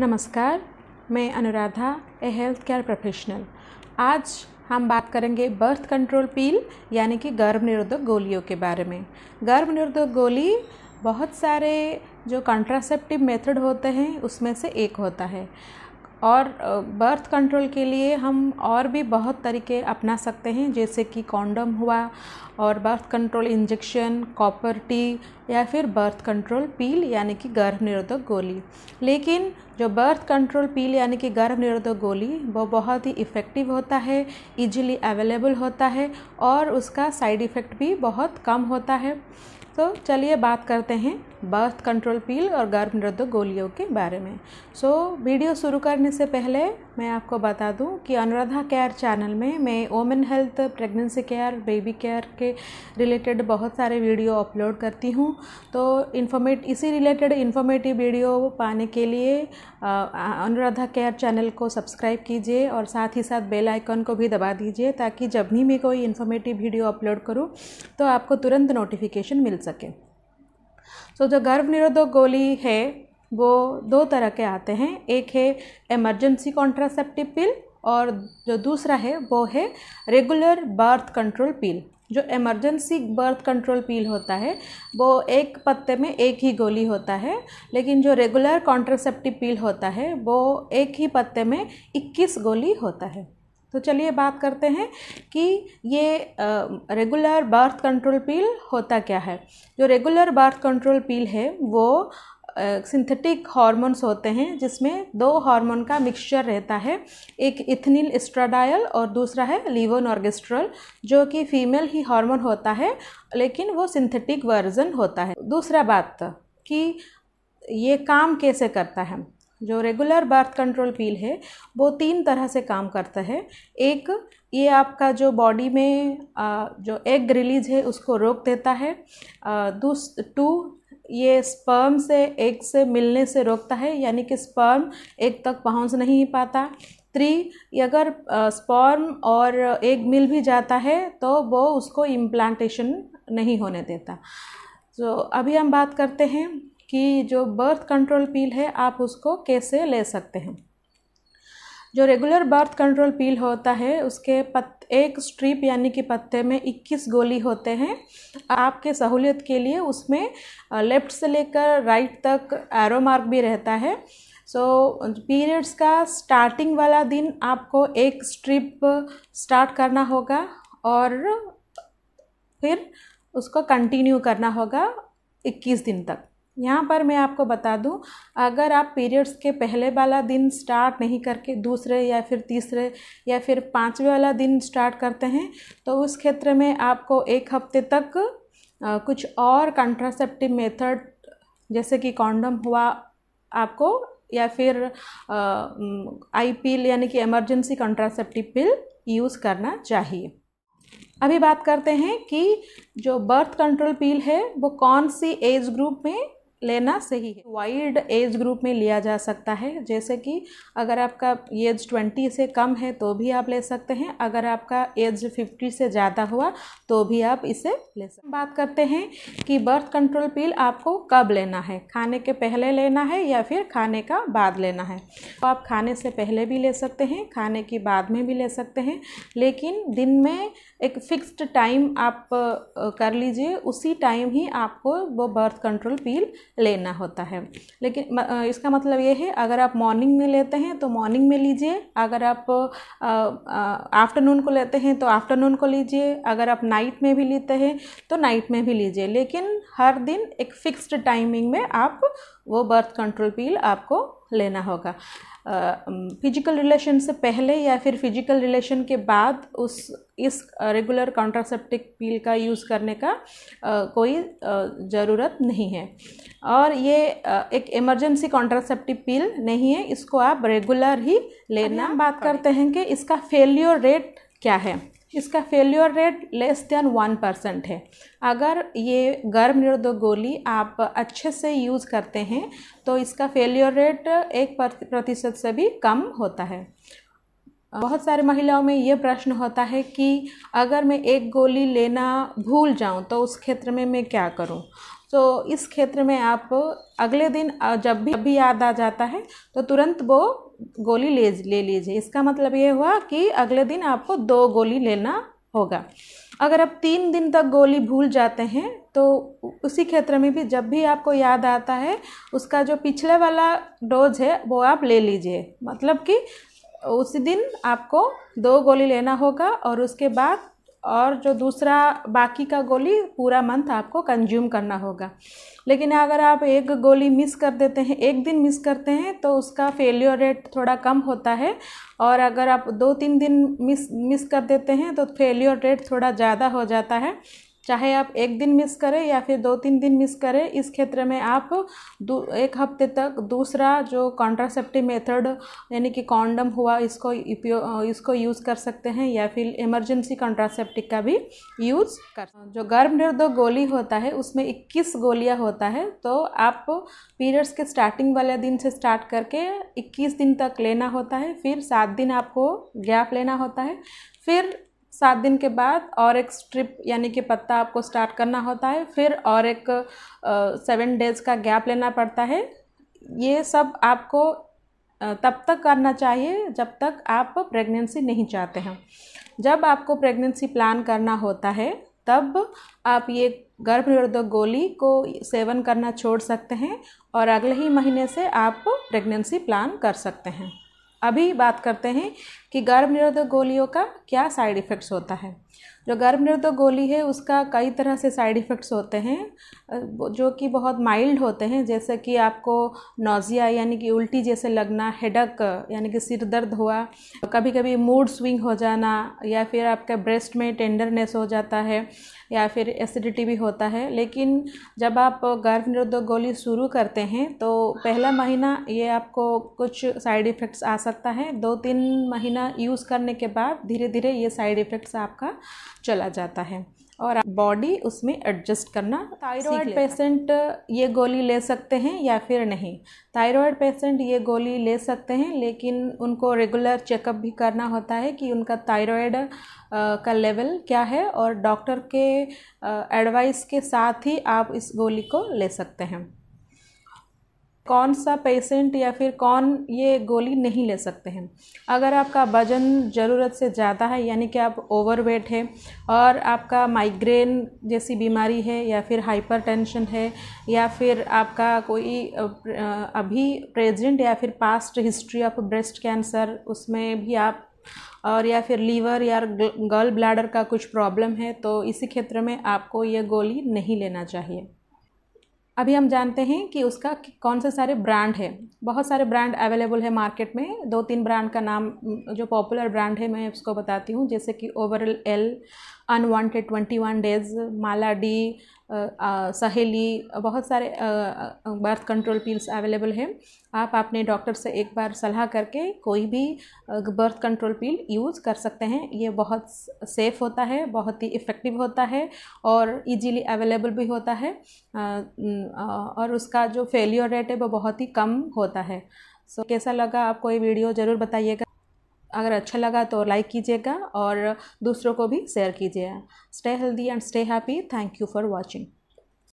नमस्कार मैं Anuradha a health care professional आज हम बात करेंगे बर्थ कंट्रोल पील यानी कि गर्भ निरोधक गोलियों के बारे में गर्भ निरोधक गोली बहुत सारे जो कंट्रासेप्टिव मेथड होते हैं उसमें से एक होता है और बर्थ कंट्रोल के लिए हम और भी बहुत तरीके अपना सकते हैं जैसे कि कॉन्डम हुआ और birth control injection copper T या फिर बर्थ कंट्रोल पील यानी कि गर्भ निरोधक गोली लेकिन जो बर्थ कंट्रोल पील यानी कि गर्भ निरोधक गोली वो बहुत ही इफ़ेक्टिव होता है इजीली अवेलेबल होता है और उसका साइड इफ़ेक्ट भी बहुत कम होता है तो चलिए बात करते हैं बर्थ कंट्रोल पील और गर्भ निरोधक गोलियों के बारे में सो so, वीडियो शुरू करने से पहले मैं आपको बता दूं कि अनुराधा केयर चैनल में मैं women health pregnancy care baby care के रिलेटेड बहुत सारे वीडियो अपलोड करती हूं तो इन्फॉर्मेट इसी रिलेटेड इन्फॉर्मेटिव वीडियो पाने के लिए अनुराधा केयर चैनल को सब्सक्राइब कीजिए और साथ ही साथ बेल आइकन को भी दबा दीजिए ताकि जब भी मैं कोई इन्फॉर्मेटिव वीडियो अपलोड करूँ तो आपको तुरंत नोटिफिकेशन मिल सके सो तो so, जो गर्भ निरोधक गोली है वो दो तरह के आते हैं एक है इमरजेंसी कॉन्ट्रासेप्टिव पिल और जो दूसरा है वो है रेगुलर बर्थ कंट्रोल पिल जो इमरजेंसी बर्थ कंट्रोल पिल होता है वो एक पत्ते में एक ही गोली होता है लेकिन जो रेगुलर कॉन्ट्रासेप्टिव पिल होता है वो एक ही पत्ते में 21 गोली होता है तो चलिए बात करते हैं कि ये रेगुलर बर्थ कंट्रोल पील होता क्या है जो रेगुलर बर्थ कंट्रोल पील है वो सिंथेटिक हार्मोन्स होते हैं जिसमें दो हार्मोन का मिक्सचर रहता है एक इथनिल एस्ट्राडायल और दूसरा है लीवन ऑर्गेस्ट्रल जो कि फीमेल ही हार्मोन होता है लेकिन वो सिंथेटिक वर्जन होता है दूसरा बात कि ये काम कैसे करता है जो रेगुलर बर्थ कंट्रोल पील है वो तीन तरह से काम करता है एक ये आपका जो बॉडी में जो एग रिलीज है उसको रोक देता है दूस टू ये स्पर्म से एग से मिलने से रोकता है यानी कि स्पर्म एग तक पहुंच नहीं पाता थ्री अगर स्पर्म और एग मिल भी जाता है तो वो उसको इम्प्लांटेशन नहीं होने देता तो so, अभी हम बात करते हैं कि जो बर्थ कंट्रोल पील है आप उसको कैसे ले सकते हैं जो रेगुलर बर्थ कंट्रोल पील होता है उसके पत एक स्ट्रिप यानी कि पत्ते में 21 गोली होते हैं आपके सहूलियत के लिए उसमें लेफ़्ट से लेकर राइट तक एरो मार्क भी रहता है सो so, पीरियड्स का स्टार्टिंग वाला दिन आपको एक स्ट्रिप स्टार्ट करना होगा और फिर उसको कंटिन्यू करना होगा 21 दिन तक यहाँ पर मैं आपको बता दूँ अगर आप पीरियड्स के पहले वाला दिन स्टार्ट नहीं करके दूसरे या फिर तीसरे या फिर पाँचवें वाला दिन स्टार्ट करते हैं तो उस क्षेत्र में आपको एक हफ्ते तक आ, कुछ और कंट्रासेप्टिव मेथड जैसे कि कॉन्डम हुआ आपको या फिर आई पिल यानी कि इमरजेंसी कंट्रासेप्टिव पिल यूज़ करना चाहिए अभी बात करते हैं कि जो बर्थ कंट्रोल पिल है वो कौन सी एज ग्रुप में लेना सही है वाइड एज ग्रुप में लिया जा सकता है जैसे कि अगर आपका एज ट्वेंटी से कम है तो भी आप ले सकते हैं अगर आपका एज फिफ्टी से ज़्यादा हुआ तो भी आप इसे ले सकते बात करते हैं कि बर्थ कंट्रोल पिल आपको कब लेना है खाने के पहले लेना है या फिर खाने का बाद लेना है तो आप खाने से पहले भी ले सकते हैं खाने के बाद में भी ले सकते हैं लेकिन दिन में एक फिक्स्ड टाइम आप कर लीजिए उसी टाइम ही आपको वो बर्थ कंट्रोल पिल लेना होता है लेकिन इसका मतलब ये है अगर आप मॉर्निंग में लेते हैं तो मॉर्निंग में लीजिए अगर आप आफ्टरनून को लेते हैं तो आफ्टरनून को लीजिए अगर आप नाइट में भी लेते हैं तो नाइट में भी लीजिए लेकिन हर दिन एक फिक्स्ड टाइमिंग में आप वो बर्थ कंट्रोल पील आपको लेना होगा फिजिकल uh, रिलेशन से पहले या फिर फिजिकल रिलेशन के बाद उस इस रेगुलर कॉन्ट्रासेप्टिक पील का यूज़ करने का uh, कोई uh, ज़रूरत नहीं है और ये एक इमरजेंसी कॉन्ट्रासेप्टिव पील नहीं है इसको आप रेगुलर ही लेना बात हाँ। करते हैं कि इसका फेल्योर रेट क्या है इसका failure rate less than one percent है अगर ये गर्म निरोधक गोली आप अच्छे से यूज़ करते हैं तो इसका फेल्योर रेट एक प्रतिशत से भी कम होता है बहुत सारे महिलाओं में ये प्रश्न होता है कि अगर मैं एक गोली लेना भूल जाऊँ तो उस क्षेत्र में मैं क्या करूँ तो इस क्षेत्र में आप अगले दिन जब भी जब भी याद आ जाता है तो तुरंत वो गोली ले ले लीजिए इसका मतलब ये हुआ कि अगले दिन आपको दो गोली लेना होगा अगर आप तीन दिन तक गोली भूल जाते हैं तो उसी क्षेत्र में भी जब भी आपको याद आता है उसका जो पिछले वाला डोज है वो आप ले लीजिए मतलब कि उसी दिन आपको दो गोली लेना होगा और उसके बाद और जो दूसरा बाकी का गोली पूरा मंथ आपको कंज्यूम करना होगा लेकिन अगर आप एक गोली मिस कर देते हैं एक दिन मिस करते हैं तो उसका फेल्योर रेट थोड़ा कम होता है और अगर आप दो तीन दिन मिस मिस कर देते हैं तो फेल्योर रेट थोड़ा ज़्यादा हो जाता है चाहे आप एक दिन मिस करें या फिर दो तीन दिन मिस करें इस क्षेत्र में आप एक हफ्ते तक दूसरा जो कॉन्ट्रासेप्टिव मेथड यानी कि कॉन्डम हुआ इसको इसको यूज़ कर सकते हैं या फिर इमरजेंसी कॉन्ट्रासेप्टिक का भी यूज़ कर जो गर्भ निर्दो गोली होता है उसमें 21 गोलियां होता है तो आप पीरियड्स के स्टार्टिंग वाले दिन से स्टार्ट करके इक्कीस दिन तक लेना होता है फिर सात दिन आपको गैप लेना होता है फिर सात दिन के बाद और एक स्ट्रिप यानी कि पत्ता आपको स्टार्ट करना होता है फिर और एक सेवन डेज़ का गैप लेना पड़ता है ये सब आपको तब तक करना चाहिए जब तक आप प्रेगनेंसी नहीं चाहते हैं जब आपको प्रेगनेंसी प्लान करना होता है तब आप ये गर्भनिरोधक गोली को सेवन करना छोड़ सकते हैं और अगले ही महीने से आप प्रेगनेंसी प्लान कर सकते हैं अभी बात करते हैं कि गर्भ निरोधक गोलियों का क्या साइड इफ़ेक्ट्स होता है जो गर्भ निरोधक गोली है उसका कई तरह से साइड इफ़ेक्ट्स होते हैं जो कि बहुत माइल्ड होते हैं जैसे कि आपको नोज़िया यानी कि उल्टी जैसे लगना हेडक यानी कि सिर दर्द हुआ कभी कभी मूड स्विंग हो जाना या फिर आपके ब्रेस्ट में टेंडरनेस हो जाता है या फिर एसिडिटी भी होता है लेकिन जब आप गर्भ निरोधक गोली शुरू करते हैं तो पहला महीना ये आपको कुछ साइड इफ़ेक्ट्स आ सकता है दो तीन महीना यूज़ करने के बाद धीरे धीरे ये साइड इफ़ेक्ट्स आपका चला जाता है और बॉडी उसमें एडजस्ट करना थायरॉयड पेशेंट ये गोली ले सकते हैं या फिर नहीं थायरॉयड पेशेंट ये गोली ले सकते हैं लेकिन उनको रेगुलर चेकअप भी करना होता है कि उनका थायरॉयड का लेवल क्या है और डॉक्टर के एडवाइस के साथ ही आप इस गोली को ले सकते हैं कौन सा पेशेंट या फिर कौन ये गोली नहीं ले सकते हैं अगर आपका वज़न ज़रूरत से ज़्यादा है यानी कि आप ओवरवेट है और आपका माइग्रेन जैसी बीमारी है या फिर हाइपरटेंशन है या फिर आपका कोई अभी प्रेजेंट या फिर past history of breast cancer उसमें भी आप और या फिर लीवर या गर्ल ब्लैडर का कुछ प्रॉब्लम है तो इसी क्षेत्र में आपको ये गोली नहीं लेना चाहिए अभी हम जानते हैं कि उसका कौन से सारे ब्रांड है बहुत सारे ब्रांड अवेलेबल है मार्केट में दो तीन ब्रांड का नाम जो पॉपुलर ब्रांड है मैं उसको बताती हूँ जैसे कि Ovral L unwanted 21 days Mala D Saheli बहुत सारे बर्थ कंट्रोल पिल्स अवेलेबल हैं आप अपने डॉक्टर से एक बार सलाह करके कोई भी बर्थ कंट्रोल पिल यूज़ कर सकते हैं ये बहुत सेफ़ होता है बहुत ही इफ़ेक्टिव होता है और इजीली अवेलेबल भी होता है uh, mm, uh, और उसका जो फेलियर रेट है वो बहुत ही कम होता है सो so, कैसा लगा आपको ये वीडियो ज़रूर बताइएगा अगर अच्छा लगा तो लाइक कीजिएगा और दूसरों को भी शेयर कीजिएगा stay healthy and stay happy thank you for watching